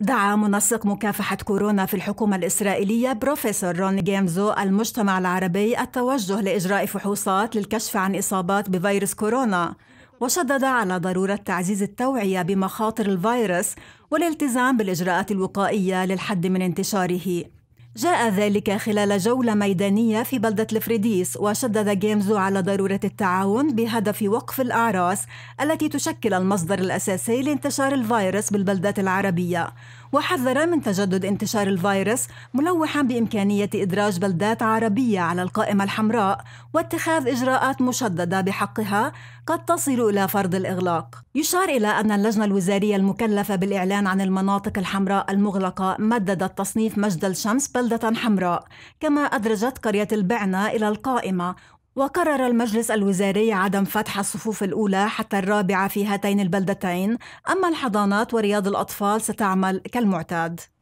دعا منسق مكافحة كورونا في الحكومة الإسرائيلية بروفيسور رون جيمزو المجتمع العربي التوجه لإجراء فحوصات للكشف عن إصابات بفيروس كورونا وشدد على ضرورة تعزيز التوعية بمخاطر الفيروس والالتزام بالإجراءات الوقائية للحد من انتشاره جاء ذلك خلال جولة ميدانية في بلدة الفريديس وشدد جيمزو على ضرورة التعاون بهدف وقف الأعراس التي تشكل المصدر الأساسي لانتشار الفيروس بالبلدات العربية وحذر من تجدد انتشار الفيروس ملوحا بإمكانية إدراج بلدات عربية على القائمة الحمراء واتخاذ إجراءات مشددة بحقها قد تصل إلى فرض الإغلاق يشار إلى أن اللجنة الوزارية المكلفة بالإعلان عن المناطق الحمراء المغلقة مددت تصنيف مجد الشمس بلدة حمراء كما أدرجت قرية البعنة إلى القائمة وقرر المجلس الوزاري عدم فتح الصفوف الأولى حتى الرابعة في هاتين البلدتين، أما الحضانات ورياض الأطفال ستعمل كالمعتاد.